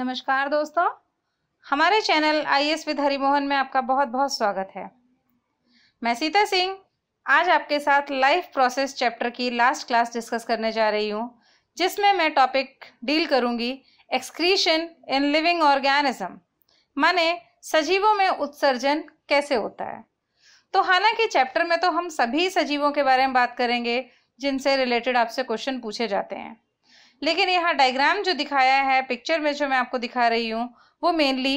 नमस्कार दोस्तों हमारे channel I S with Harimohan में आपका बहुत बहुत स्वागत है मैं सीता सिंह आज आपके साथ लाइफ प्रोसेस चैप्टर की लास्ट क्लास डिस्कस करने जा रही हूँ जिसमें मैं टॉपिक डील करूँगी एक्सक्रीशन इन लिविंग ऑर्गेनिज्म माने सजीवों में उत्सर्जन कैसे होता है तो हालांकि चैप्टर में तो हम सभी सजीवों के बारे में बात करेंगे जिनसे रिलेटेड आपसे क्वेश्चन पूछे जाते हैं लेकिन यहाँ डायग्राम जो दिखाया है पिक्चर में जो मैं आपको दिखा रही हूँ वो मेनली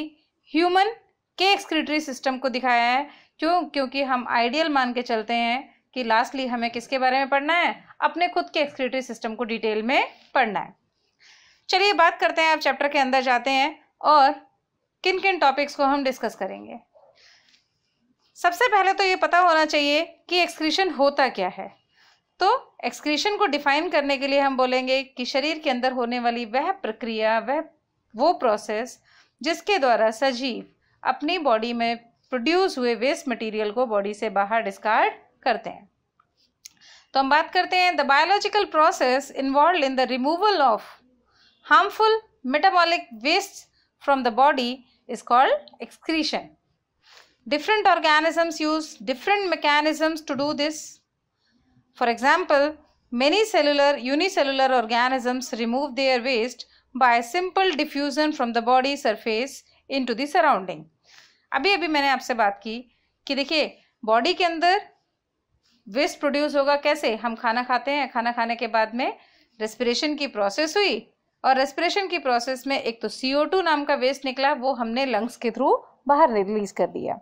ह्यूमन के एक्सक्रीटरी सिस्टम को दिखाया है क्यों क्योंकि हम आइडियल मान के चलते हैं कि लास्टली हमें किसके बारे में पढ़ना है अपने खुद के एक्सक्रीटरी सिस्टम को डिटेल में पढ़ना है चलिए बात करते हैं आप चैप्टर के अंदर जाते हैं और किन किन टॉपिक्स को हम डिस्कस करेंगे सबसे पहले तो ये पता होना चाहिए कि एक्सक्रीशन होता क्या है तो एक्सक्रीशन को डिफाइन करने के लिए हम बोलेंगे कि शरीर के अंदर होने वाली वह प्रक्रिया वह वो प्रोसेस जिसके द्वारा सजीव अपनी बॉडी में प्रोड्यूस हुए वेस्ट मटेरियल को बॉडी से बाहर डिस्कार्ड करते हैं तो हम बात करते हैं the biological process involve in the removal of harmful metabolic waste from the body is called excretion different organisms use different mechanism to do this For example, many cellular unicellular organisms remove their waste by simple diffusion from the body surface into the surrounding. अभी अभी मैंने आपसे बात की कि देखिए body के अंदर वेस्ट प्रोड्यूस होगा कैसे हम खाना खाते हैं खाना खाने के बाद में रेस्पिरेशन की प्रोसेस हुई और रेस्पिरेशन की प्रोसेस में एक तो सी नाम का वेस्ट निकला वो हमने लंग्स के थ्रू बाहर रिलीज कर दिया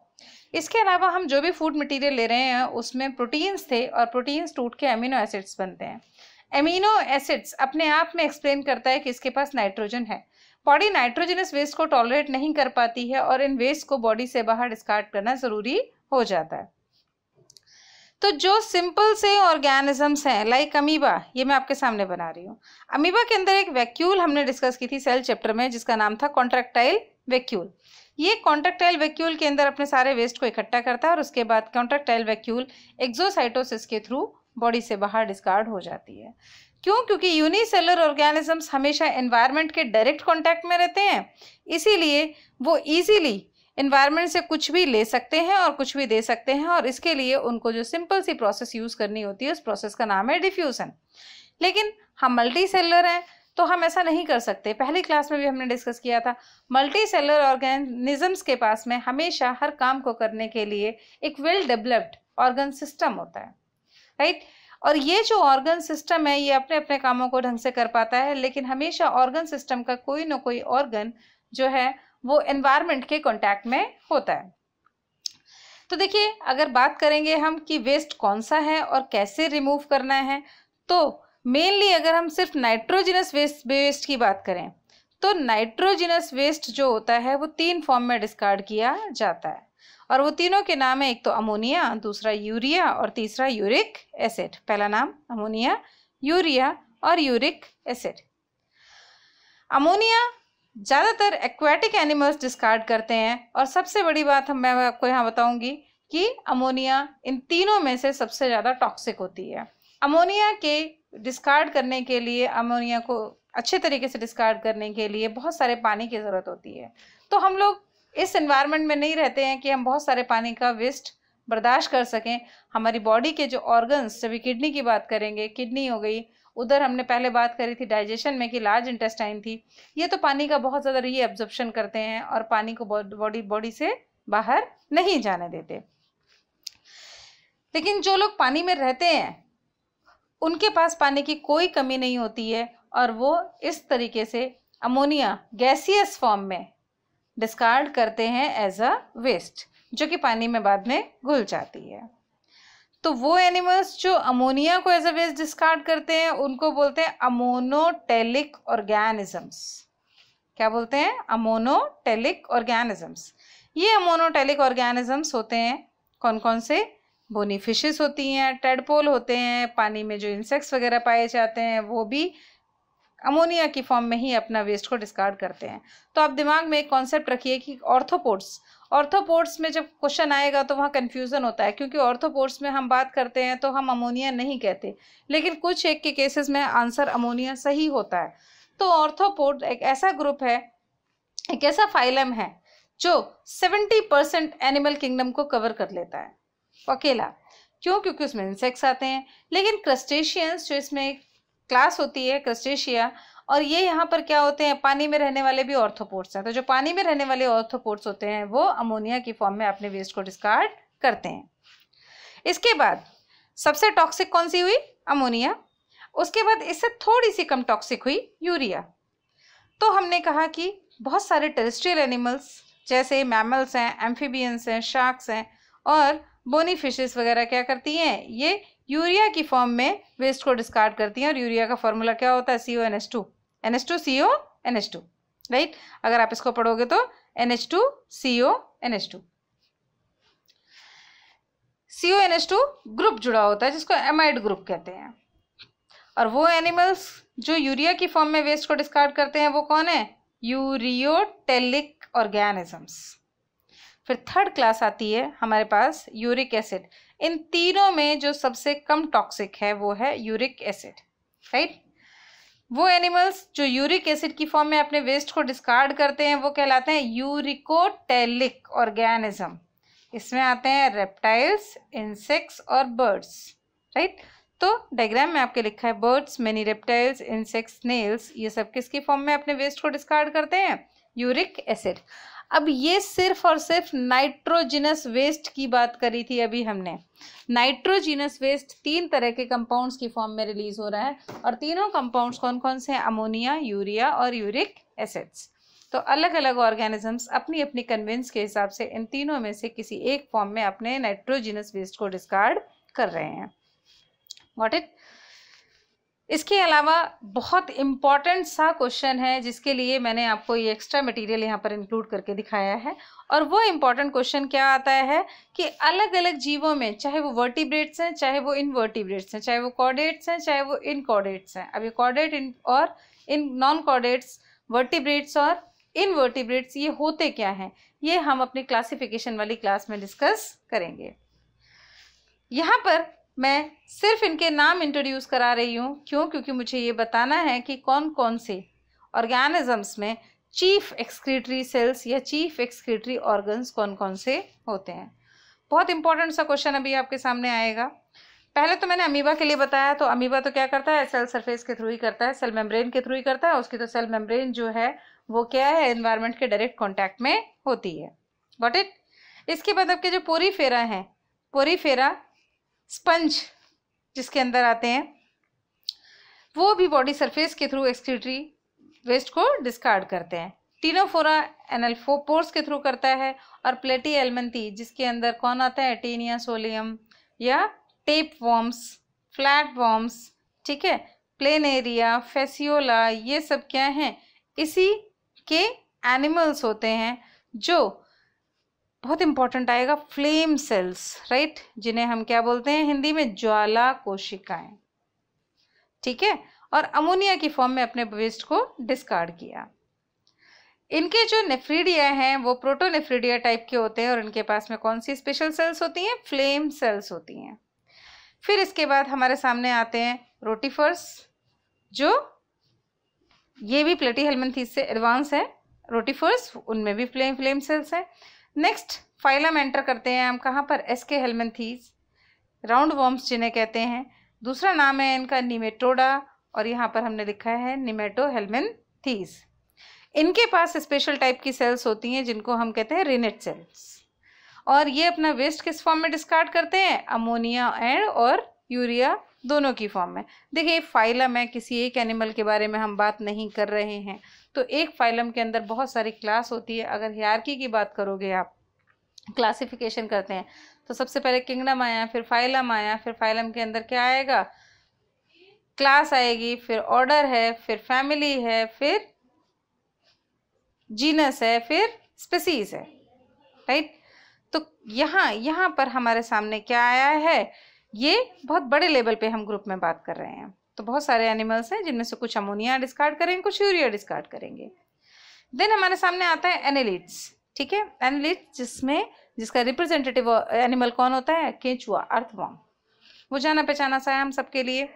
इसके अलावा हम जो भी फूड मटेरियल ले रहे हैं उसमें प्रोटीन्स थे और प्रोटीन्स टूट के अमीनो एसिड्स बनते हैं अमीनो एसिड्स अपने आप में एक्सप्लेन करता है कि इसके पास नाइट्रोजन है बॉडी नाइट्रोजनस वेस्ट को टॉलरेट नहीं कर पाती है और इन वेस्ट को बॉडी से बाहर डिस्कार्ड करना ज़रूरी हो जाता है तो जो सिंपल से ऑर्गेनिजम्स हैं लाइक अमीबा ये मैं आपके सामने बना रही हूँ अमीबा के अंदर एक वैक्यूल हमने डिस्कस की थी सेल चैप्टर में जिसका नाम था कॉन्ट्रैक्टाइल वैक्यूल ये कॉन्ट्रेक्टाइल वैक्यूल के अंदर अपने सारे वेस्ट को इकट्ठा करता है और उसके बाद कॉन्ट्रेक्टाइल वैक्यूल एक्जोसाइटोसिस के थ्रू बॉडी से बाहर डिस्कार्ड हो जाती है क्यों क्योंकि यूनिसेलर ऑर्गेनिजम्स हमेशा एनवायरनमेंट के डायरेक्ट कॉन्टैक्ट में रहते हैं इसीलिए वो इजीली इन्वायरमेंट से कुछ भी ले सकते हैं और कुछ भी दे सकते हैं और इसके लिए उनको जो सिंपल सी प्रोसेस यूज़ करनी होती है उस प्रोसेस का नाम है डिफ्यूज़न लेकिन हम मल्टी सेलर हैं तो हम ऐसा नहीं कर सकते पहली क्लास में भी हमने डिस्कस किया था मल्टी सेलर ऑर्गेनिजम्स के पास में हमेशा हर काम को करने के लिए एक वेल डेवलप्ड ऑर्गन सिस्टम होता है राइट और ये जो ऑर्गन सिस्टम है ये अपने अपने कामों को ढंग से कर पाता है लेकिन हमेशा ऑर्गन सिस्टम का कोई ना कोई ऑर्गन जो है वो एनवायरमेंट के कॉन्टैक्ट में होता है तो देखिए अगर बात करेंगे हम कि वेस्ट कौन सा है और कैसे रिमूव करना है तो मेनली अगर हम सिर्फ नाइट्रोजिनस वेस्ट वेस्ट की बात करें तो नाइट्रोजिनस वेस्ट जो होता है वो तीन फॉर्म में डिस्कार्ड किया जाता है और वो तीनों के नाम है एक तो अमोनिया दूसरा यूरिया और तीसरा यूरिक एसिड पहला नाम अमोनिया यूरिया और यूरिक एसिड अमोनिया ज़्यादातर एक्वेटिक एनिमल्स डिस्कार्ड करते हैं और सबसे बड़ी बात हम मैं आपको यहाँ बताऊँगी कि अमोनिया इन तीनों में से सबसे ज़्यादा टॉक्सिक होती है अमोनिया के डिस्कार्ड करने के लिए अमोनिया को अच्छे तरीके से डिस्कार्ड करने के लिए बहुत सारे पानी की ज़रूरत होती है तो हम लोग इस इन्वायरमेंट में नहीं रहते हैं कि हम बहुत सारे पानी का वेस्ट बर्दाश्त कर सकें हमारी बॉडी के जो ऑर्गन्स जब किडनी की बात करेंगे किडनी हो गई उधर हमने पहले बात करी थी डाइजेशन में कि लार्ज इंटेस्टाइन थी ये तो पानी का बहुत ज़्यादा रीअब्जॉर्प्शन करते हैं और पानी को बॉडी बॉडी से बाहर नहीं जाने देते लेकिन जो लोग पानी में रहते हैं उनके पास पानी की कोई कमी नहीं होती है और वो इस तरीके से अमोनिया गैसियस फॉर्म में डिस्कार्ड करते हैं एज अ वेस्ट जो कि पानी में बाद में घुल जाती है तो वो एनिमल्स जो अमोनिया को एज अ वेस्ट डिस्कार्ड करते हैं उनको बोलते हैं अमोनोटेलिक ऑर्गेनिजम्स क्या बोलते हैं अमोनोटेलिक ऑर्गेनिजम्स ये अमोनोटेलिक ऑर्गेनिजम्स होते हैं कौन कौन से बोनी फिशेस होती हैं टेडपोल होते हैं पानी में जो इंसेक्ट्स वगैरह पाए जाते हैं वो भी अमोनिया की फॉर्म में ही अपना वेस्ट को डिस्कार्ड करते हैं तो आप दिमाग में एक कॉन्सेप्ट रखिए कि ऑर्थोपोर्ट्स ऑर्थोपोर्ट्स में जब क्वेश्चन आएगा तो वहाँ कन्फ्यूज़न होता है क्योंकि ऑर्थोपोर्ट्स में हम बात करते हैं तो हम अमोनिया नहीं कहते लेकिन कुछ एक के केसेस में आंसर अमोनिया सही होता है तो ऑर्थोपोर्ट एक ऐसा ग्रुप है एक ऐसा फाइलम है जो सेवेंटी परसेंट एनिमल किंगडम को कवर कर लेता है अकेला क्यों क्योंकि उसमें इंसेक्ट्स आते हैं लेकिन क्रस्टेशियंस जो इसमें क्लास होती है क्रस्टेशिया और ये यहाँ पर क्या होते हैं पानी में रहने वाले भी ऑर्थोपोर्ट्स हैं तो जो पानी में रहने वाले ऑर्थोपोर्ट्स होते हैं वो अमोनिया की फॉर्म में अपने वेस्ट को डिस्कार्ड करते हैं इसके बाद सबसे टॉक्सिक कौन सी हुई अमोनिया उसके बाद इससे थोड़ी सी कम टॉक्सिक हुई यूरिया तो हमने कहा कि बहुत सारे टेरिस्ट्रियल एनिमल्स जैसे मैमल्स हैं एम्फीबियंस हैं शार्क्स हैं और बोनी फिशेस वगैरह क्या करती हैं ये यूरिया की फॉर्म में वेस्ट को डिस्कार्ड करती हैं और यूरिया का फॉर्मूला क्या होता है C O N S two N S two C O N S two right अगर आप इसको पढ़ोगे तो N H two C O N H two C O N H two group जुड़ा होता है जिसको एमाइड ग्रुप कहते हैं और वो एनिमल्स जो यूरिया की फॉर्म में वेस्ट को डिस्कार्ड करते हैं वो कौन है यूरियोटेलिक ऑर्गेनिजम्स फिर थर्ड क्लास आती है हमारे पास यूरिक एसिड इन तीनों में जो सबसे कम टॉक्सिक है वो है यूरिक एसिड राइट वो एनिमल्स जो यूरिक एसिड की फॉर्म में अपने वेस्ट को डिस्कार्ड करते हैं वो कहलाते हैं यूरिकोटेलिक ऑर्गेनिज्म इसमें आते हैं रेप्टाइल्स इंसेक्ट्स और बर्ड्स राइट तो डायग्राम में आपके लिखा है birds many reptiles insects snails ये सब किसकी फॉर्म में अपने वेस्ट को डिस्कार्ड करते हैं यूरिक एसिड अब ये सिर्फ और सिर्फ नाइट्रोजिनस वेस्ट की बात करी थी अभी हमने नाइट्रोजिनस वेस्ट तीन तरह के कंपाउंड्स की फॉर्म में रिलीज हो रहा है और तीनों कंपाउंड्स कौन कौन से हैं अमोनिया यूरिया और यूरिक एसिड्स तो अलग अलग ऑर्गेनिजम्स अपनी अपनी कन्विंस के हिसाब से इन तीनों में से किसी एक फॉर्म में अपने नाइट्रोजिनस वेस्ट को डिस्कार्ड कर रहे हैं वॉट इट इसके अलावा बहुत इम्पॉर्टेंट सा क्वेश्चन है जिसके लिए मैंने आपको ये एक्स्ट्रा मटेरियल यहाँ पर इंक्लूड करके दिखाया है और वो इम्पॉर्टेंट क्वेश्चन क्या आता है कि अलग अलग जीवों में चाहे वो वर्टिब्रेट्स हैं चाहे वो इनवर्टिब्रेट्स हैं चाहे वो कॉर्डेट्स हैं चाहे वो इनकॉर्डेट्स हैं अभी कॉर्डेट इन और इन नॉन कॉर्डेट्स वर्टिब्रेट्स और इनवर्टिब्रेट्स ये होते क्या हैं ये हम अपनी क्लासिफिकेशन वाली क्लास में डिस्कस करेंगे यहाँ पर मैं सिर्फ इनके नाम इंट्रोड्यूस करा रही हूँ क्यों क्योंकि मुझे ये बताना है कि कौन कौन से ऑर्गेनिजम्स में चीफ एक्सक्रीटरी सेल्स या चीफ एक्सक्रीटरी ऑर्गन्स कौन कौन से होते हैं बहुत इंपॉर्टेंट सा क्वेश्चन अभी आपके सामने आएगा पहले तो मैंने अमीबा के लिए बताया तो अमीबा तो क्या करता है सेल सरफेस के थ्रू ही करता है सेल मेम्ब्रेन के थ्रू ही करता है उसकी तो सेल मेम्ब्रेन जो है वो क्या है एनवायरमेंट के डायरेक्ट कॉन्टैक्ट में होती है वॉट इट इसके बाद आपके जो पोरी फेरा हैं पोरी फेरा स्पंज जिसके अंदर आते हैं वो भी बॉडी सरफेस के थ्रू एक्सक्रीटरी वेस्ट को डिस्कार्ड करते हैं टीनोफोरा एनल्फो पोर्स के थ्रू करता है और प्लेटी एलमेंथी जिसके अंदर कौन आता है एटीनिया सोलियम या टेप वॉम्स फ्लैट वॉम्स ठीक है प्लेन एरिया फेसियोला ये सब क्या हैं इसी के एनिमल्स होते हैं जो बहुत इंपॉर्टेंट आएगा फ्लेम सेल्स राइट जिन्हें हम क्या बोलते हैं हिंदी में ज्वाला कोशिकाएं ठीक है और अमोनिया की फॉर्म में अपने वेस्ट को डिस्कार्ड किया इनके जो नेफ्रीडिया हैं वो प्रोटोनेफ्रीडिया टाइप के होते हैं और इनके पास में कौन सी स्पेशल सेल्स होती हैं फ्लेम सेल्स होती हैं फिर इसके बाद हमारे सामने आते हैं रोटीफर्स जो ये भी प्लेटी हेलमेंथीस से एडवांस है रोटीफर्स उनमें भी फ्लेम फ्लेम सेल्स हैं नेक्स्ट फाइलम एंटर करते हैं हम कहाँ पर एस के हेलमेंथीज राउंड वॉम्स जिन्हें कहते हैं दूसरा नाम है इनका निमेटोडा और यहाँ पर हमने लिखा है निमेटो हेलमेंथीज इनके पास स्पेशल टाइप की सेल्स होती हैं जिनको हम कहते हैं रिनेट सेल्स और ये अपना वेस्ट किस फॉर्म में डिस्कार्ड करते हैं अमोनिया एंड और यूरिया दोनों की फॉर्म में देखिए फाइलम है किसी एक एनिमल के बारे में हम बात नहीं कर रहे हैं तो एक फाइलम के अंदर बहुत सारी क्लास होती है अगर हियारकी की बात करोगे आप क्लासिफिकेशन करते हैं तो सबसे पहले किंगडम आया फिर फाइलम आया फिर फाइलम के अंदर क्या आएगा क्लास आएगी फिर ऑर्डर है फिर फैमिली है फिर जीनस है फिर स्पेसीज है राइट तो यहाँ यहाँ पर हमारे सामने क्या आया है ये बहुत बड़े लेवल पे हम ग्रुप में बात कर रहे हैं तो बहुत सारे एनिमल्स हैं जिनमें से कुछ अमोनिया डिस्कार्ड करेंगे कुछ यूरिया डिस्कार्ड करेंगे देन हमारे सामने आता है एनिलिट्स ठीक है एनिलिट्स जिसमें जिसका रिप्रेजेंटेटिव एनिमल कौन होता है केंचुआ अर्थवॉम वो जाना पहचाना सा है हम सबके लिए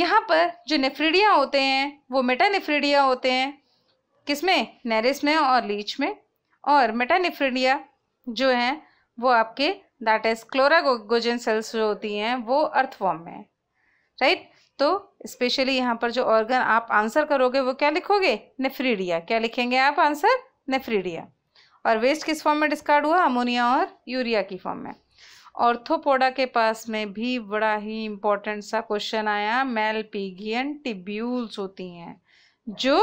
यहाँ पर जो नेफ्रीडिया होते हैं वो मेटानेफ्रीडिया होते हैं किसमें नेरिस में और लीच में और मेटानेफ्रीडिया जो हैं वो आपके दैट इज क्लोरागोजन सेल्स जो होती हैं वो अर्थवॉम में राइट right? तो स्पेशली यहाँ पर जो ऑर्गन आप आंसर करोगे वो क्या लिखोगे नेफ्रीडिया क्या लिखेंगे आप आंसर नेफ्रीडिया और वेस्ट किस फॉर्म में डिस्कार्ड हुआ अमोनिया और यूरिया की फॉर्म में ऑर्थोपोडा के पास में भी बड़ा ही इम्पोर्टेंट सा क्वेश्चन आया मेलपीगियन टिब्यूल्स होती हैं जो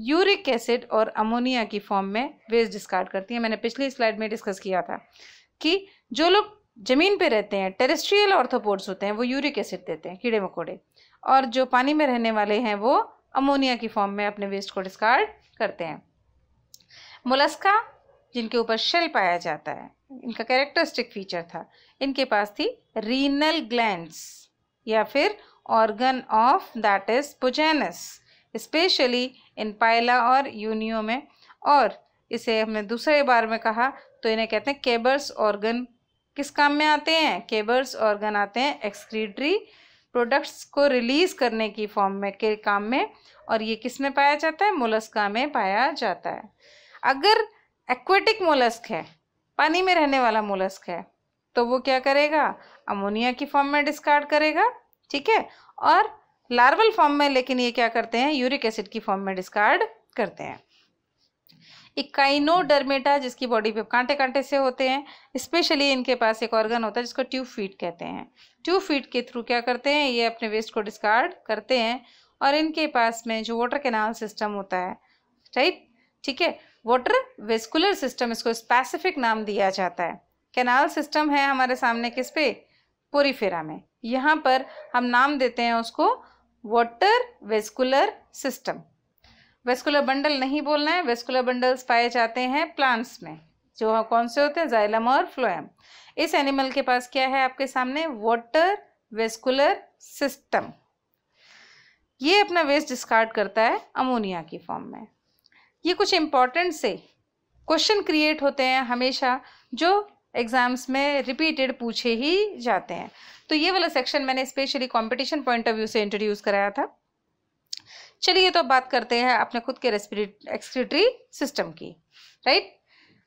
यूरिक एसिड और अमोनिया की फॉर्म में वेस्ट डिस्कार्ड करती हैं मैंने पिछली स्लाइड में डिस्कस किया था कि जो लोग ज़मीन पे रहते हैं टेरेस्ट्रियल ऑर्थोपोड्स होते हैं वो यूरिक एसिड देते हैं कीड़े मकोड़े और जो पानी में रहने वाले हैं वो अमोनिया की फॉर्म में अपने वेस्ट को डिस्कार्ड करते हैं मुलस्का जिनके ऊपर शेल पाया जाता है इनका कैरेक्टरिस्टिक फीचर था इनके पास थी रीनल ग्लैंड्स या फिर organ of that is Bojanus specially in Pila और यूनियो में और इसे हमने दूसरे बार में कहा तो इन्हें कहते हैं केबर्स ऑर्गन किस काम में आते हैं केबर्स ऑर्गन आते हैं एक्सक्रीटरी प्रोडक्ट्स को रिलीज़ करने की फॉर्म में के काम में और ये किस में पाया जाता है मोलस्का में पाया जाता है अगर एक्वेटिक मोलस्क है पानी में रहने वाला मोलस्क है तो वो क्या करेगा अमोनिया की फॉर्म में डिस्कार्ड करेगा ठीक है और लार्वल फॉर्म में लेकिन ये क्या करते हैं यूरिक एसिड की फॉर्म में डिस्कार्ड करते हैं इकाइनोडर्मेटा जिसकी बॉडी पे कांटे कांटे से होते हैं स्पेशली इनके पास एक ऑर्गन होता है जिसको ट्यूब फीट कहते हैं ट्यूब फीट के थ्रू क्या करते हैं ये अपने वेस्ट को डिस्कार्ड करते हैं और इनके पास में जो वाटर कैनाल सिस्टम होता है राइट ठीक है वाटर वेस्कुलर सिस्टम इसको स्पेसिफिक नाम दिया जाता है कैनाल सिस्टम है हमारे सामने किस पे पोरीफेरा में यहाँ पर हम नाम देते हैं उसको water vascular system vascular bundle नहीं बोलना है वेस्कुलर बंडल्स पाए जाते हैं प्लांट्स में जो हाँ कौन से होते हैं जाइलम और फ्लोएम इस एनिमल के पास क्या है आपके सामने वाटर वेस्कुलर सिस्टम ये अपना वेस्ट डिस्कार्ड करता है अमोनिया की फॉर्म में ये कुछ इम्पॉर्टेंट से क्वेश्चन क्रिएट होते हैं हमेशा जो एग्ज़ाम्स में रिपीटेड पूछे ही जाते हैं तो ये वाला सेक्शन मैंने specially competition point of view से इंट्रोड्यूस कराया था चलिए तो बात करते हैं अपने खुद के रेस्पिरेटरी एक्सक्रीटरी सिस्टम की राइट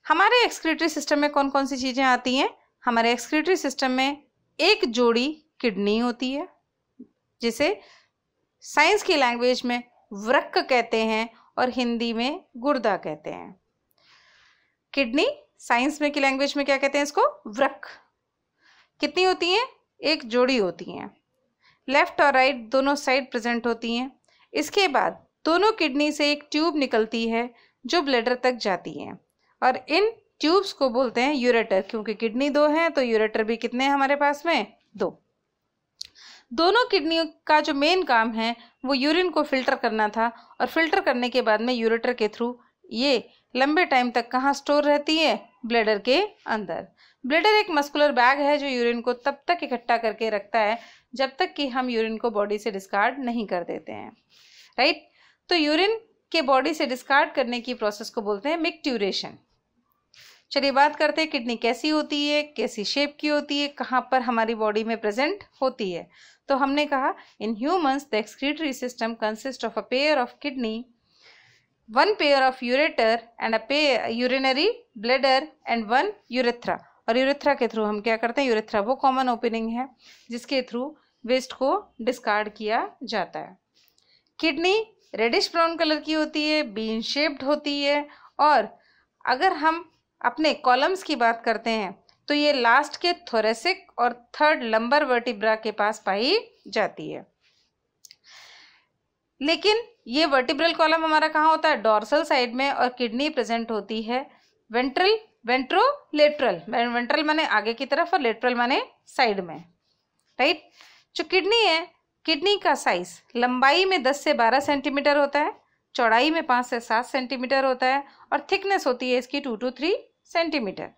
हमारे एक्सक्रीटरी सिस्टम में कौन कौन सी चीज़ें आती हैं हमारे एक्सक्रीटरी सिस्टम में एक जोड़ी किडनी होती है जिसे साइंस की लैंग्वेज में वृक्क कहते हैं और हिंदी में गुर्दा कहते हैं किडनी साइंस में की लैंग्वेज में क्या कहते हैं इसको वृक्क कितनी होती हैं एक जोड़ी होती हैं लेफ्ट और राइट दोनों साइड प्रेजेंट होती हैं इसके बाद दोनों किडनी से एक ट्यूब निकलती है जो ब्लेडर तक जाती है और इन ट्यूब्स को बोलते हैं यूरेटर क्योंकि किडनी दो हैं तो यूरेटर भी कितने हैं हमारे पास में दो दोनों किडनियों का जो मेन काम है वो यूरिन को फिल्टर करना था और फिल्टर करने के बाद में यूरेटर के थ्रू ये लंबे टाइम तक कहाँ स्टोर रहती है ब्लेडर के अंदर ब्लेडर एक मस्कुलर बैग है जो यूरिन को तब तक इकट्ठा करके रखता है जब तक कि हम यूरिन को बॉडी से डिस्कार्ड नहीं कर देते हैं राइट तो यूरिन के बॉडी से डिस्कार्ड करने की प्रोसेस को बोलते हैं मिक्ट्यूरेशन चलिए बात करते हैं किडनी कैसी होती है कैसी शेप की होती है कहाँ पर हमारी बॉडी में प्रेजेंट होती है तो हमने कहा in humans the excretory system consist of a pair of kidney one pair of ureter and a pair urinary bladder and one urethra और यूरेथ्रा के थ्रू हम क्या करते हैं यूरेथ्रा वो कॉमन ओपनिंग है जिसके थ्रू वेस्ट को डिस्कार्ड किया जाता है किडनी रेडिश ब्राउन कलर की होती है बीन शेप्ड होती है और अगर हम अपने कॉलम्स की बात करते हैं तो ये लास्ट के थोरेसिक और थर्ड लंबर वर्टिब्रा के पास पाई जाती है लेकिन ये वर्टिब्रल कॉलम हमारा कहाँ होता है डॉर्सल साइड में और किडनी प्रेजेंट होती है वेंट्रल वेंट्रोलेट्रल वेंट्रल माने आगे की तरफ और लेटरल माने साइड में राइट जो किडनी है किडनी का साइज़ लंबाई में दस से बारह सेंटीमीटर होता है चौड़ाई में 5 से सात सेंटीमीटर होता है और थिकनेस होती है इसकी टू टू थ्री सेंटीमीटर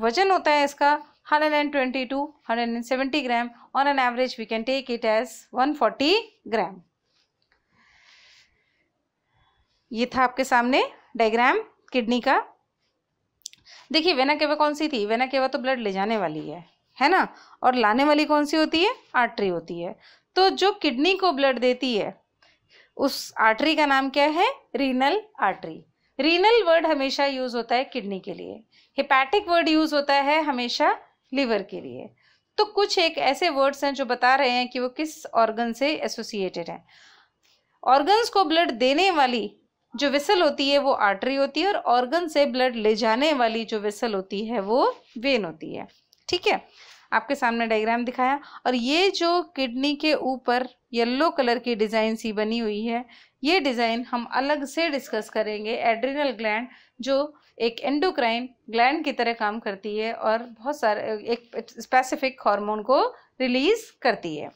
वजन होता है इसका 122, 170 gram on an average we can take it as 140 gram ये था आपके सामने डायग्राम किडनी का देखिए वेना केवा कौन सी थी वेना केवा तो ब्लड ले जाने वाली है है ना और लाने वाली कौन सी होती है आर्टरी होती है तो जो किडनी को ब्लड देती है उस आर्टरी का नाम क्या है रीनल आर्टरी रीनल वर्ड हमेशा यूज होता है किडनी के लिए हिपैटिक वर्ड यूज होता है हमेशा लिवर के लिए तो कुछ एक ऐसे वर्ड्स हैं जो बता रहे हैं कि वो किस ऑर्गन से एसोसिएटेड हैं ऑर्गन्स को ब्लड देने वाली जो विसल होती है वो आर्टरी होती है और ऑर्गन से ब्लड ले जाने वाली जो विसल होती है वो वेन होती है ठीक है आपके सामने डायग्राम दिखाया और ये जो किडनी के ऊपर येलो कलर की डिज़ाइन सी बनी हुई है ये डिज़ाइन हम अलग से डिस्कस करेंगे एड्रिनल ग्लैंड जो एक एंडोक्राइन ग्लैंड की तरह काम करती है और बहुत सारे एक स्पेसिफिक हार्मोन को रिलीज़ करती है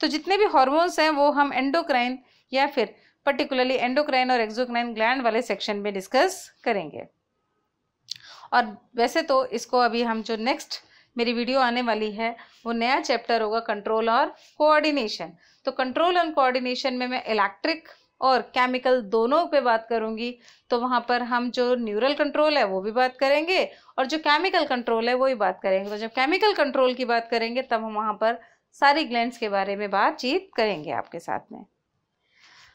तो जितने भी हार्मोन्स हैं वो हम एंडोक्राइन या फिर पर्टिकुलरली एंडोक्राइन और एक्जोक्राइन ग्लैंड वाले सेक्शन में डिस्कस करेंगे और वैसे तो इसको अभी हम जो नेक्स्ट मेरी वीडियो आने वाली है वो नया चैप्टर होगा कंट्रोल और कोऑर्डिनेशन तो कंट्रोल एंड कोऑर्डिनेशन में मैं इलेक्ट्रिक और केमिकल दोनों पे बात करूंगी तो वहाँ पर हम जो न्यूरल कंट्रोल है वो भी बात करेंगे और जो केमिकल कंट्रोल है वो भी बात करेंगे तो जब केमिकल कंट्रोल की बात करेंगे तब हम वहाँ पर सारी ग्लैंड्स के बारे में बातचीत करेंगे आपके साथ में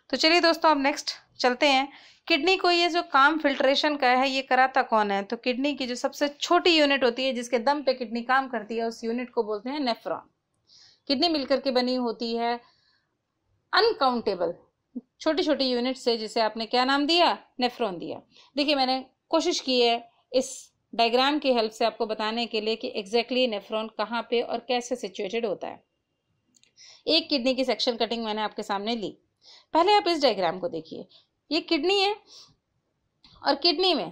तो चलिए दोस्तों अब नेक्स्ट चलते हैं किडनी को ये जो काम फिल्ट्रेशन का है ये कराता कौन है तो किडनी की जो सबसे छोटी यूनिट होती है जिसके दम पे किडनी काम करती है उस यूनिट को बोलते हैं नेफ्रॉन किडनी मिलकर के बनी होती है अनकाउंटेबल छोटी छोटी यूनिट से जिसे आपने क्या नाम दिया नेफ्रॉन दिया देखिए मैंने कोशिश की है इस डायग्राम की हेल्प से आपको बताने के लिए कि एग्जैक्टली exactly नेफ्रॉन कहाँ पे और कैसे सिचुएटेड होता है एक किडनी की सेक्शन कटिंग मैंने आपके सामने ली पहले आप इस डायग्राम को देखिए ये किडनी है और किडनी में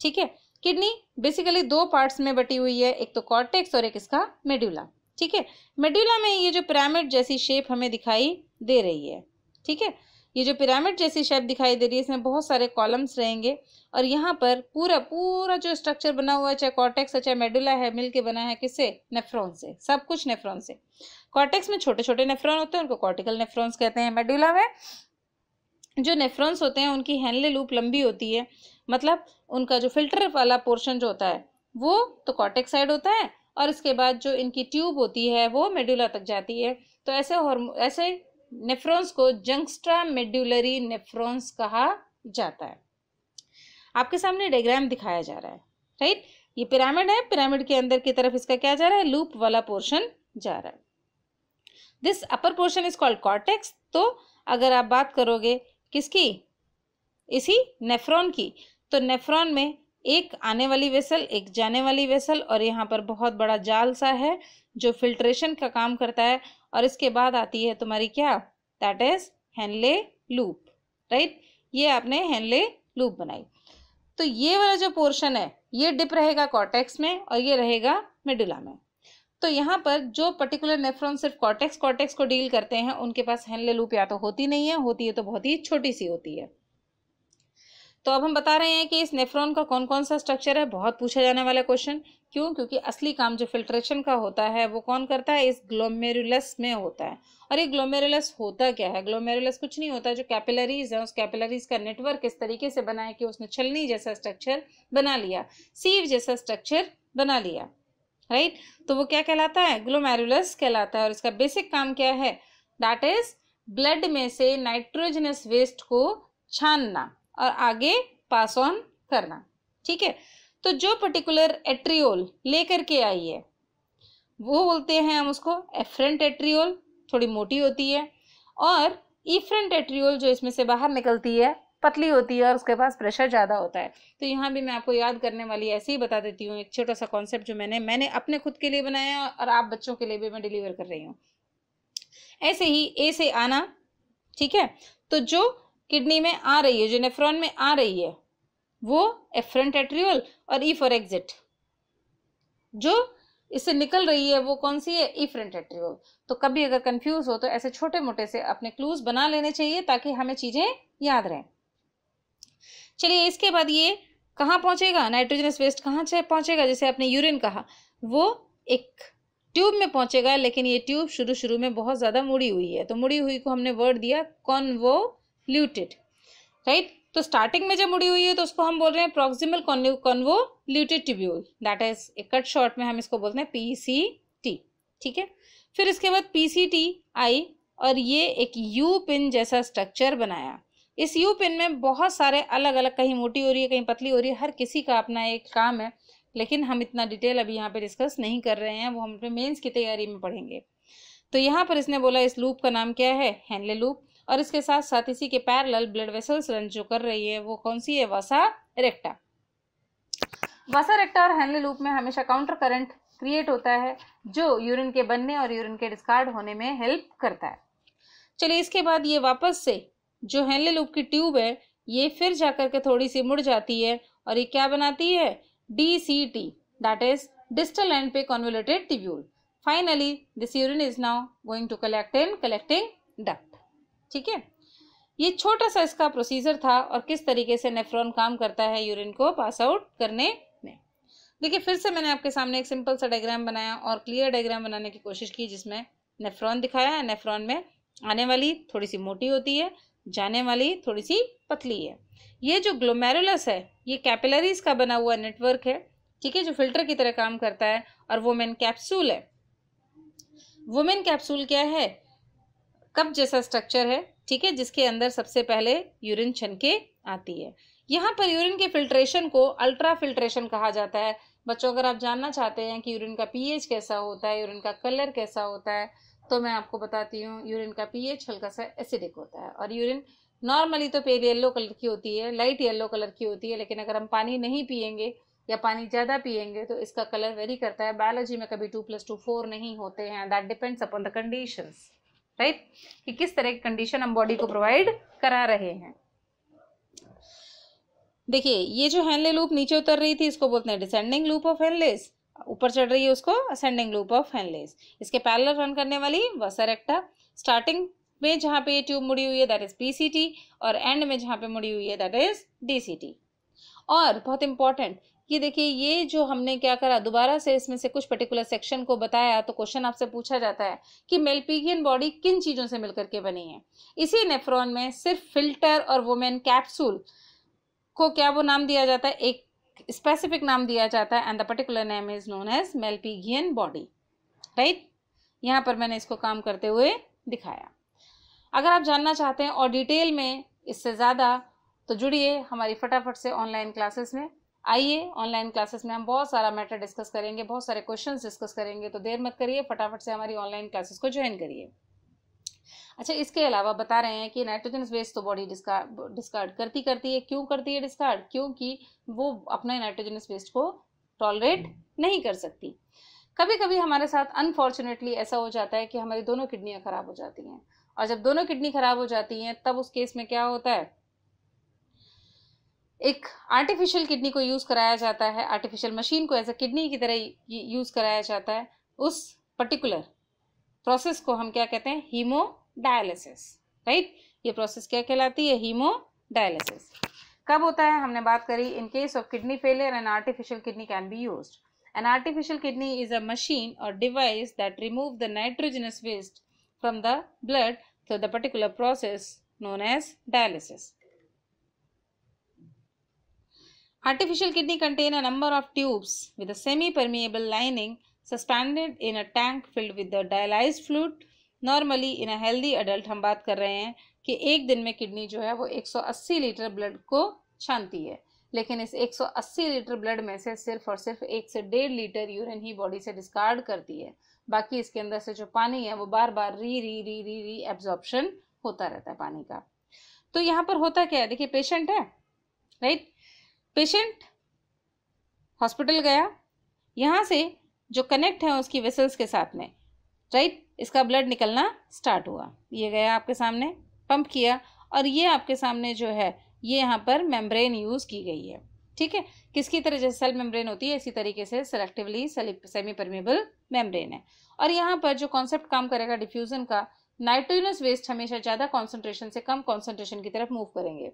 ठीक है किडनी बेसिकली दो पार्ट्स में बटी हुई है एक तो कॉर्टेक्स और एक इसका मेड्यूला ठीक है मेड्यूला में ये जो पिरामिड जैसी शेप हमें दिखाई दे रही है ठीक है ये जो पिरामिड जैसी शेप दिखाई दे रही है इसमें बहुत सारे कॉलम्स रहेंगे और यहाँ पर पूरा पूरा जो स्ट्रक्चर बना हुआ है चाहे कॉर्टेक्स है चाहे मेडुला है मिल के बना है किससे नेफ्रॉन से सब कुछ नेफ्रॉन से कॉर्टेक्स में छोटे छोटे नेफ्रॉन होते हैं उनको कॉर्टिकल नेफ्रॉन्स कहते हैं मेडुला में जो नेफ्रॉन्स होते हैं उनकी हैंडले लूप लंबी होती है मतलब उनका जो फिल्टर वाला पोर्शन जो होता है वो तो कॉर्टेक्स साइड होता है और इसके बाद जो इनकी ट्यूब होती है वो मेडुला तक जाती है तो ऐसे ऐसे नेफ्रॉन्स को जंक्स्ट्रा मेड्यूलरी नेफ्रॉन्स कहा जाता है आपके सामने डायग्राम दिखाया जा रहा है राइट ये पिरामिड है पिरामिड के अंदर की तरफ इसका क्या जा रहा है लूप वाला पोर्शन जा रहा है this upper portion is called cortex तो अगर आप बात करोगे किसकी इसी नेफ्रॉन की तो नेफ्रॉन में एक आने वाली वेसल एक जाने वाली वेसल और यहाँ पर बहुत बड़ा जाल सा है जो फिल्ट्रेशन का काम करता है और इसके बाद आती है तुम्हारी क्या that is Henle loop right ये आपने हैंडले लूप बनाई तो ये वाला जो पोर्शन है ये डिप रहेगा कॉटेक्स में और ये रहेगा मेडुला में तो यहाँ पर जो पर्टिकुलर नेफ्रॉन सिर्फ कॉटेक्स कॉटेक्स को डील करते हैं उनके पास हैंडले लूप या तो होती नहीं है होती है तो बहुत ही छोटी सी होती है तो अब हम बता रहे हैं कि इस नेफ्रॉन का कौन कौन सा स्ट्रक्चर है बहुत पूछा जाने वाला क्वेश्चन क्यों क्योंकि असली काम जो फिल्ट्रेशन का होता है वो कौन करता है इस ग्लोमेरुलस में होता है और ये ग्लोमेरुलस होता क्या है ग्लोमेरुलस कुछ नहीं होता जो कैपिलरीज है उस कैपिलरीज का नेटवर्क इस तरीके से बनाया कि उसने छलनी जैसा स्ट्रक्चर बना लिया सीव जैसा स्ट्रक्चर बना लिया राइट तो वो क्या कहलाता है ग्लोमेरुलस कहलाता है और इसका बेसिक काम क्या है दैट इज ब्लड में से नाइट्रोजनस वेस्ट को छानना और आगे पास ऑन करना ठीक है तो जो पर्टिकुलर एट्रियोल लेकर के आई है वो बोलते हैं हम उसको एफ्रेंट एट्रियोल थोड़ी मोटी होती है और ईफ्रेंट एट्रियोल जो इसमें से बाहर निकलती है पतली होती है और उसके पास प्रेशर ज़्यादा होता है तो यहाँ भी मैं आपको याद करने वाली ऐसे ही बता देती हूँ एक छोटा सा कॉन्सेप्ट जो मैंने मैंने अपने खुद के लिए बनाया और आप बच्चों के लिए भी मैं डिलीवर कर रही हूँ ऐसे ही ए से आना ठीक है तो जो किडनी में आ रही है जो नेफ्रॉन में आ रही है वो एफ्रंट एट्रियल और ई फॉर एग्जिट जो इससे निकल रही है वो कौन सी है ई फ्रंट एट्रियल तो कभी अगर कंफ्यूज हो तो ऐसे छोटे मोटे से अपने क्लूज बना लेने चाहिए ताकि हमें चीज़ें याद रहें चलिए इसके बाद ये कहाँ पहुंचेगा नाइट्रोजनस वेस्ट कहाँ से पहुंचेगा जैसे आपने यूरिन कहा वो एक ट्यूब में पहुंचेगा लेकिन ये ट्यूब शुरू शुरू में बहुत ज़्यादा मुड़ी हुई है तो मुड़ी हुई को हमने वर्ड दिया कॉन्वो ल्यूटेड राइट तो स्टार्टिंग में जब मुड़ी हुई है तो उसको हम बोल रहे हैं proximal luted tubule that is एक कट शॉर्ट में हम इसको बोलते हैं पी सी टी ठीक है फिर इसके बाद पी सी टी आई और ये एक यू पिन जैसा स्ट्रक्चर बनाया इस यू पिन में बहुत सारे अलग अलग कहीं मोटी हो रही है कहीं पतली हो रही है हर किसी का अपना एक काम है लेकिन हम इतना डिटेल अभी यहाँ पे डिस्कस नहीं कर रहे हैं वो हम अपने मेंस की तैयारी में पढ़ेंगे तो यहाँ पर इसने बोला इस लूप का नाम क्या है हैंडले लूप और इसके साथ साथ इसी के पैरल ब्लड वेसल्स रन जो कर रही है वो कौन सी है वसा रेक्टा वसा रेक्टा और हैनली लूप में हमेशा काउंटर करंट क्रिएट होता है जो यूरिन के बनने और यूरिन के डिस्कार्ड होने में हेल्प करता है चलिए इसके बाद ये वापस से जो हैनले लूप की ट्यूब है ये फिर जा करके के थोड़ी सी मुड़ जाती है और ये क्या बनाती है D C T that is distal end पे convoluted tubule finally this urine is now going to collect in collecting duct ठीक है ये छोटा सा इसका प्रोसीजर था और किस तरीके से नेफ्रॉन काम करता है यूरिन को पास आउट करने में देखिए फिर से मैंने आपके सामने एक सिंपल सा डायग्राम बनाया और क्लियर डायग्राम बनाने की कोशिश की जिसमें नेफ्रॉन दिखाया है नेफ्रॉन में आने वाली थोड़ी सी मोटी होती है जाने वाली थोड़ी सी पतली है ये जो ग्लोमेरुलस है ये कैपिलरीज का बना हुआ नेटवर्क है ठीक है जो फिल्टर की तरह काम करता है और वोमेन कैप्सूल है वुमेन कैप्सूल क्या है कप जैसा स्ट्रक्चर है ठीक है जिसके अंदर सबसे पहले यूरिन छन के आती है यहाँ पर यूरिन के फिल्ट्रेशन को अल्ट्रा फिल्ट्रेशन कहा जाता है बच्चों अगर आप जानना चाहते हैं कि यूरिन का पीएच कैसा होता है यूरिन का कलर कैसा होता है तो मैं आपको बताती हूँ यूरिन का पीएच हल्का सा एसिडिक होता है और यूरिन नॉर्मली तो पेल येल्लो कलर की होती है लाइट येल्लो कलर की होती है लेकिन अगर हम पानी नहीं पियेंगे या पानी ज़्यादा पियेंगे तो इसका कलर वेरी करता है बायोलॉजी में कभी टू प्लस टू फोर नहीं होते हैं that depends upon the conditions right कि किस तरह की कंडीशन हम बॉडी को प्रोवाइड करा रहे हैं देखिए ये जो हैंडले लूप नीचे उतर रही थी इसको बोलते हैं डिसेंडिंग लूप ऑफ हैंडलेस ऊपर चढ़ रही है उसको असेंडिंग लूप ऑफ हैंडलेस इसके पैरल रन करने वाली वसर एक्टा स्टार्टिंग में जहाँ पे ये ट्यूब मुड़ी हुई है दैट इज पीसीटी और एंड में जहाँ पे मुड़ी हुई है दैट इज डीसीटी और बहुत इंपॉर्टेंट कि देखिए ये जो हमने क्या करा दोबारा से इसमें से कुछ पर्टिकुलर सेक्शन को बताया तो क्वेश्चन आपसे पूछा जाता है कि मेलपीगियन बॉडी किन चीज़ों से मिलकर के बनी है इसी नेफ्रॉन में सिर्फ फिल्टर और वोमेन कैप्सूल को क्या वो नाम दिया जाता है एक स्पेसिफिक नाम दिया जाता है and the particular name is known as Malpighian body right यहाँ पर मैंने इसको काम करते हुए दिखाया अगर आप जानना चाहते हैं और डिटेल में इससे ज़्यादा तो जुड़िए हमारी फटाफट से ऑनलाइन क्लासेस में आइए ऑनलाइन क्लासेस में हम बहुत सारा मैटर डिस्कस करेंगे बहुत सारे क्वेश्चंस डिस्कस करेंगे तो देर मत करिए फटाफट से हमारी ऑनलाइन क्लासेस को ज्वाइन करिए अच्छा इसके अलावा बता रहे हैं कि नाइट्रोजन वेस्ट तो बॉडी डिस्कार्ड डिस्कार्ड करती करती है क्यों करती है डिस्कार्ड क्योंकि वो अपने नाइट्रोजन वेस्ट को टॉलरेट नहीं कर सकती कभी कभी हमारे साथ अनफॉर्चुनेटली ऐसा हो जाता है कि हमारी दोनों किडनियाँ ख़राब हो जाती हैं और जब दोनों किडनी ख़राब हो जाती हैं तब उस केस में क्या होता है एक आर्टिफिशियल किडनी को यूज़ कराया जाता है आर्टिफिशियल मशीन को एज अ किडनी की तरह यूज़ कराया जाता है उस पर्टिकुलर प्रोसेस को हम क्या कहते हैं हीमो डायलिसिस राइट ये प्रोसेस क्या कहलाती है हीमो डायलिसिस कब होता है हमने बात करी in case of kidney failure an artificial kidney can be use an artificial kidney is a machine और device that remove the nitrogenous waste from the blood through the particular process known as dialysis Artificial kidney contain a number of tubes with a semi-permeable lining suspended in a tank filled with the dialyzed fluid. Normally in a healthy adult हम बात कर रहे हैं कि एक दिन में kidney जो है वो 180 लीटर ब्लड को छानती है लेकिन इस 180 लीटर ब्लड में से सिर्फ और सिर्फ एक से डेढ़ लीटर यूरिन ही बॉडी से डिस्कार्ड करती है बाकी इसके अंदर से जो पानी है वो बार बार री री री री री एब्जॉर्प्शन होता रहता है पानी का तो यहाँ पर होता क्या है देखिए पेशेंट है राइट पेशेंट हॉस्पिटल गया यहाँ से जो कनेक्ट है उसकी वेसल्स के साथ में राइट इसका ब्लड निकलना स्टार्ट हुआ ये गया आपके सामने पंप किया और ये आपके सामने जो है ये यहाँ पर मेम्ब्रेन यूज़ की गई है ठीक है किसकी तरह जैसे सेल मेम्ब्रेन होती है इसी तरीके से सेलेक्टिवली सेमी परमेबल मेम्ब्रेन है और यहाँ पर जो कॉन्सेप्ट काम करेगा डिफ्यूज़न का नाइट्रोजनस वेस्ट हमेशा ज़्यादा कॉन्सेंट्रेशन से कम कॉन्सेंट्रेशन की तरफ मूव करेंगे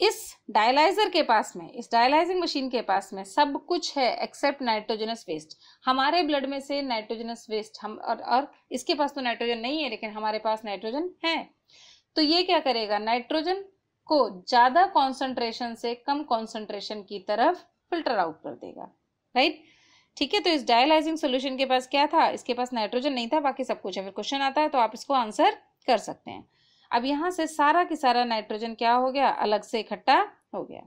इस डायलाइजर के पास में इस डायलाइजिंग मशीन के पास में सब कुछ है एक्सेप्ट नाइट्रोजनस वेस्ट हमारे ब्लड में से नाइट्रोजनस वेस्ट हम और, और इसके पास तो नाइट्रोजन नहीं है लेकिन हमारे पास नाइट्रोजन है तो ये क्या करेगा नाइट्रोजन को ज़्यादा कॉन्सेंट्रेशन से कम कॉन्सेंट्रेशन की तरफ फिल्टर आउट कर देगा राइट ठीक है तो इस डायलाइजिंग सोल्यूशन के पास क्या था इसके पास नाइट्रोजन नहीं था बाकी सब कुछ है फिर क्वेश्चन आता है तो आप इसको आंसर कर सकते हैं अब यहाँ से सारा की सारा नाइट्रोजन क्या हो गया अलग से इकट्ठा हो गया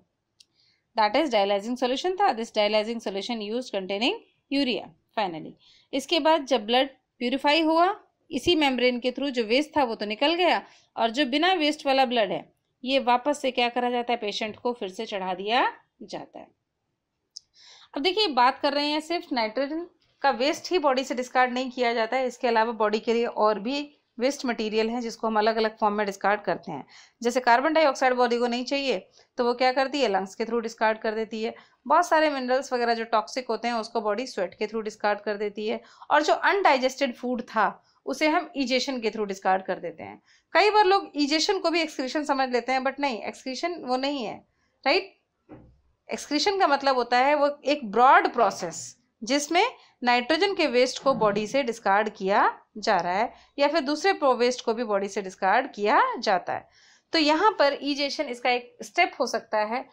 दैट इज डायलाइजिंग सोल्यूशन था this dialysing solution use containing urea finally इसके बाद जब ब्लड प्यूरिफाई हुआ इसी मेम्ब्रेन के थ्रू जो वेस्ट था वो तो निकल गया और जो बिना वेस्ट वाला ब्लड है ये वापस से क्या करा जाता है पेशेंट को फिर से चढ़ा दिया जाता है अब देखिए बात कर रहे हैं सिर्फ नाइट्रोजन का वेस्ट ही बॉडी से डिस्कार्ड नहीं किया जाता है इसके अलावा बॉडी के लिए और भी वेस्ट मटेरियल है जिसको हम अलग अलग फॉर्म में डिस्कार्ड करते हैं जैसे कार्बन डाइऑक्साइड बॉडी को नहीं चाहिए तो वो क्या करती है लंग्स के थ्रू डिस्कार्ड कर देती है बहुत सारे मिनरल्स वगैरह जो टॉक्सिक होते हैं उसको बॉडी स्वेट के थ्रू डिस्कार्ड कर देती है और जो अनडाइजेस्टेड फूड था उसे हम इजेशन के थ्रू डिस्कार्ड कर देते हैं कई बार लोग इजेशन को भी एक्सक्रीशन समझ लेते हैं बट नहीं एक्सक्रीशन वो नहीं है राइट एक्सक्रीशन का मतलब होता है वो एक ब्रॉड प्रोसेस जिसमें नाइट्रोजन के वेस्ट को बॉडी से डिस्कार्ड किया जा रहा है या फिर दूसरे प्रो वेस्ट को भी बॉडी से डिस्कार्ड किया जाता है तो यहाँ पर ईजेशन इसका एक स्टेप हो सकता है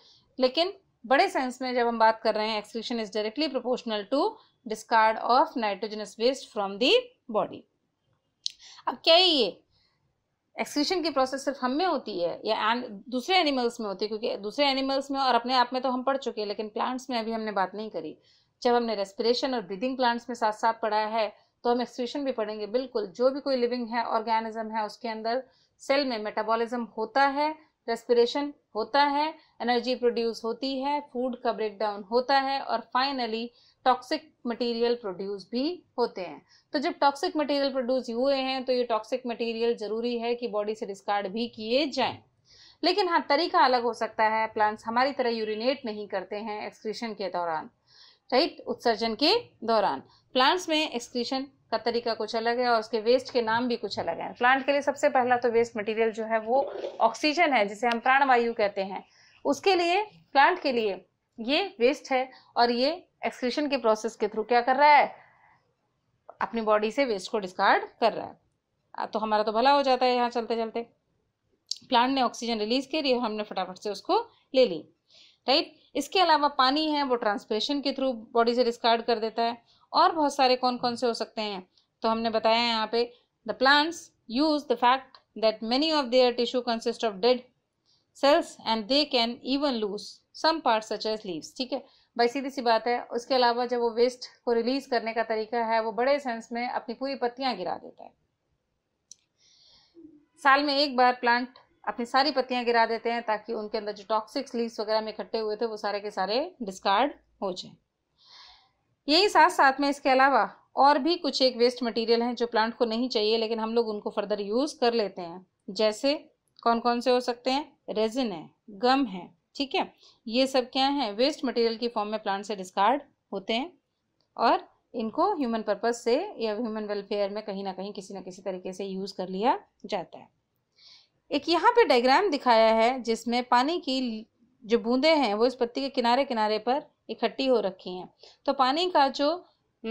लेकिन बड़े सेंस में जब हम बात कर रहे हैं excretion is directly proportional to discard of nitrogenous waste from the body अब क्या है ये एक्सक्रीशन की प्रोसेस सिर्फ हम में होती है या दूसरे एनिमल्स में होती है क्योंकि दूसरे एनिमल्स में और अपने आप में तो हम पढ़ चुके हैं लेकिन प्लांट्स में अभी हमने बात नहीं करी जब हमने रेस्पिरेशन और ब्रीदिंग प्लांट्स में साथ साथ पढ़ाया है तो हम एक्सप्रेशन भी पढ़ेंगे बिल्कुल जो भी कोई लिविंग है ऑर्गेनिज्म है उसके अंदर सेल में मेटाबॉलिज्म होता है रेस्पिरेशन होता है एनर्जी प्रोड्यूस होती है फूड का ब्रेकडाउन होता है और फाइनली टॉक्सिक मटेरियल प्रोड्यूस भी होते हैं तो जब टॉक्सिक मटेरियल प्रोड्यूस हुए हैं तो ये टॉक्सिक मटेरियल जरूरी है कि बॉडी से डिस्कार्ड भी किए जाएं लेकिन हाँ तरीका अलग हो सकता है प्लांट्स हमारी तरह यूरिनेट नहीं करते हैं एक्सक्रीशन के दौरान राइट उत्सर्जन के दौरान प्लांट्स में एक्सक्रीशन का तरीका कुछ अलग है और उसके वेस्ट के नाम भी कुछ अलग हैं प्लांट के लिए सबसे पहला तो वेस्ट मटेरियल जो है वो ऑक्सीजन है जिसे हम प्राणवायु कहते हैं उसके लिए प्लांट के लिए ये वेस्ट है और ये एक्सक्रीशन के प्रोसेस के थ्रू क्या कर रहा है अपनी बॉडी से वेस्ट को डिस्कार्ड कर रहा है तो हमारा तो भला हो जाता है यहाँ चलते चलते प्लांट ने ऑक्सीजन रिलीज करी और हमने फटाफट से उसको ले ली राइट इसके अलावा पानी है वो ट्रांसपरेशन के थ्रू बॉडी से डिस्कार्ड कर देता है और बहुत सारे कौन कौन से हो सकते हैं तो हमने बताया यहाँ पे the plants use the fact that many of their tissue consist of dead cells and they can even lose some part such as leaves ठीक है भाई सीधी सी बात है उसके अलावा जब वो वेस्ट को रिलीज करने का तरीका है वो बड़े सेंस में अपनी पूरी पत्तियां गिरा देता है साल में एक बार प्लांट अपनी सारी पत्तियाँ गिरा देते हैं ताकि उनके अंदर जो टॉक्सिक्स लीव्स वगैरह में इकट्ठे हुए थे वो सारे के सारे डिस्कार्ड हो जाए यही साथ साथ में इसके अलावा और भी कुछ एक वेस्ट मटेरियल हैं जो प्लांट को नहीं चाहिए लेकिन हम लोग उनको फर्दर यूज़ कर लेते हैं जैसे कौन कौन से हो सकते हैं रेजिन है गम है ठीक है ये सब क्या है वेस्ट मटेरियल की फॉर्म में प्लांट से डिस्कार्ड होते हैं और इनको ह्यूमन पर्पज़ से या ह्यूमन वेलफेयर में कहीं ना कहीं किसी ना किसी तरीके से यूज़ कर लिया जाता है एक यहाँ पे डायग्राम दिखाया है जिसमें पानी की जो बूंदे हैं वो इस पत्ती के किनारे किनारे पर इकट्ठी हो रखी हैं तो पानी का जो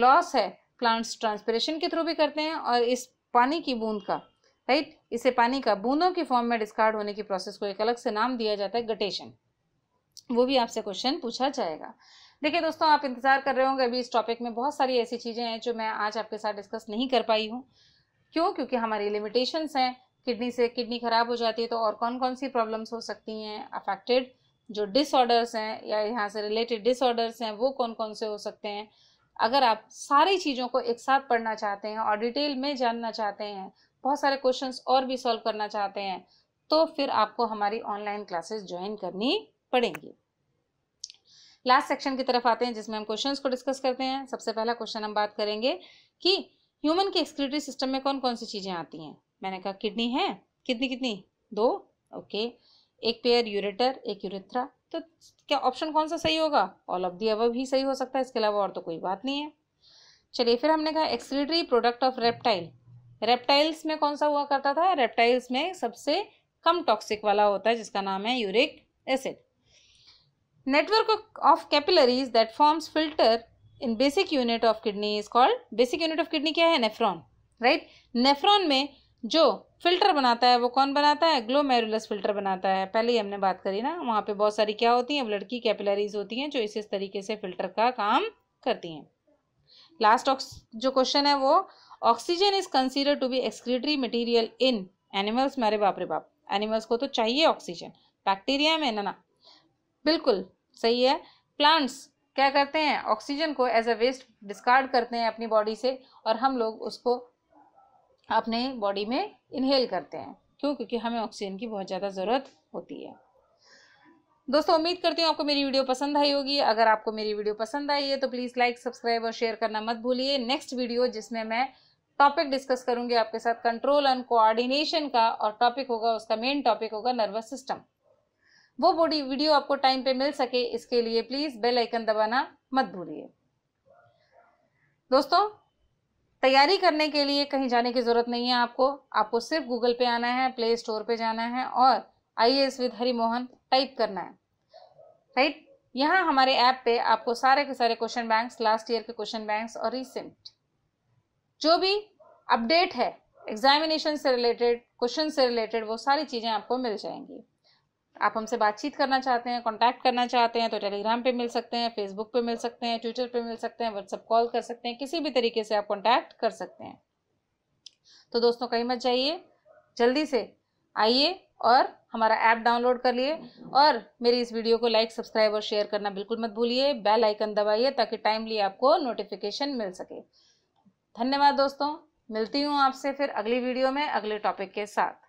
लॉस है प्लांट्स ट्रांसपरेशन के थ्रू भी करते हैं और इस पानी की बूंद का राइट इसे पानी का बूंदों के फॉर्म में डिस्कार्ड होने की प्रोसेस को एक अलग से नाम दिया जाता है गटेशन वो भी आपसे क्वेश्चन पूछा जाएगा देखिए दोस्तों आप इंतजार कर रहे होंगे अभी इस टॉपिक में बहुत सारी ऐसी चीज़ें हैं जो मैं आज आपके साथ डिस्कस नहीं कर पाई हूँ क्यों क्योंकि हमारी लिमिटेशंस हैं किडनी से किडनी खराब हो जाती है तो और कौन कौन सी प्रॉब्लम्स हो सकती हैं अफेक्टेड जो डिसऑर्डर्स हैं या यहाँ से रिलेटेड डिसऑर्डर्स हैं वो कौन कौन से हो सकते हैं अगर आप सारी चीज़ों को एक साथ पढ़ना चाहते हैं और डिटेल में जानना चाहते हैं बहुत सारे क्वेश्चंस और भी सॉल्व करना चाहते हैं तो फिर आपको हमारी ऑनलाइन क्लासेस ज्वाइन करनी पड़ेंगी लास्ट सेक्शन की तरफ आते हैं जिसमें हम क्वेश्चंस को डिस्कस करते हैं सबसे पहला क्वेश्चन हम बात करेंगे कि ह्यूमन के एक्सक्रीटरी सिस्टम में कौन कौन सी चीज़ें आती हैं मैंने कहा किडनी है कितनी कितनी दो ओके एक पेयर यूरेटर एक यूरेथ्रा तो क्या ऑप्शन कौन सा सही होगा ऑल ऑफ दी अवर भी सही हो सकता है इसके अलावा और तो कोई बात नहीं है चलिए फिर हमने कहा excretory product of reptile reptiles में कौन सा हुआ करता था रेप्टाइल्स में सबसे कम टॉक्सिक वाला होता है जिसका नाम है uric acid network of capillaries that forms filter in basic unit of kidney is called basic unit of kidney क्या है नेफ्रॉन राइट right? नेफ्रॉन में जो फिल्टर बनाता है वो कौन बनाता है ग्लोमेरुलस फिल्टर बनाता है पहले ही हमने बात करी ना वहाँ पे बहुत सारी क्या होती हैं ब्लड की कैपिलरीज होती हैं जो इस इस तरीके से फिल्टर का काम करती हैं लास्ट जो क्वेश्चन है वो oxygen is consider to be excretory material in animals मेरे बाप रे बाप एनिमल्स को तो चाहिए ऑक्सीजन बैक्टीरिया में ना बिल्कुल सही है प्लांट्स क्या करते हैं ऑक्सीजन को एज अ वेस्ट डिस्कार्ड करते हैं अपनी बॉडी से और हम लोग उसको अपने बॉडी में इनहेल करते हैं क्यों क्योंकि हमें ऑक्सीजन की बहुत ज़्यादा ज़रूरत होती है दोस्तों उम्मीद करती हूँ आपको मेरी वीडियो पसंद आई होगी अगर आपको मेरी वीडियो पसंद आई है तो प्लीज़ लाइक सब्सक्राइब और शेयर करना मत भूलिए नेक्स्ट वीडियो जिसमें मैं टॉपिक डिस्कस करूँगी आपके साथ कंट्रोल एंड कोऑर्डिनेशन का और टॉपिक होगा उसका मेन टॉपिक होगा नर्वस सिस्टम वो बॉडी वीडियो आपको टाइम पे मिल सके इसके लिए प्लीज़ बेल आइकन दबाना मत भूलिए दोस्तों तैयारी करने के लिए कहीं जाने की ज़रूरत नहीं है आपको आपको सिर्फ गूगल पे आना है प्ले स्टोर पे जाना है और I S with Hari Mohan type करना है राइट यहाँ हमारे ऐप पे आपको सारे के सारे क्वेश्चन बैंक्स लास्ट ईयर के क्वेश्चन बैंक्स और रिसेंट जो भी अपडेट है एग्जामिनेशन से रिलेटेड क्वेश्चन से रिलेटेड वो सारी चीज़ें आपको मिल जाएंगी आप हमसे बातचीत करना चाहते हैं कांटेक्ट करना चाहते हैं तो टेलीग्राम पे मिल सकते हैं फेसबुक पे मिल सकते हैं ट्विटर पे मिल सकते हैं व्हाट्सअप कॉल कर सकते हैं किसी भी तरीके से आप कांटेक्ट कर सकते हैं तो दोस्तों कहीं मत जाइए जल्दी से आइए और हमारा ऐप डाउनलोड कर लिए और मेरी इस वीडियो को लाइक सब्सक्राइब और शेयर करना बिल्कुल मत भूलिए बेल आइकन दबाइए ताकि टाइमली आपको नोटिफिकेशन मिल सके धन्यवाद दोस्तों मिलती हूँ आपसे फिर अगली वीडियो में अगले टॉपिक के साथ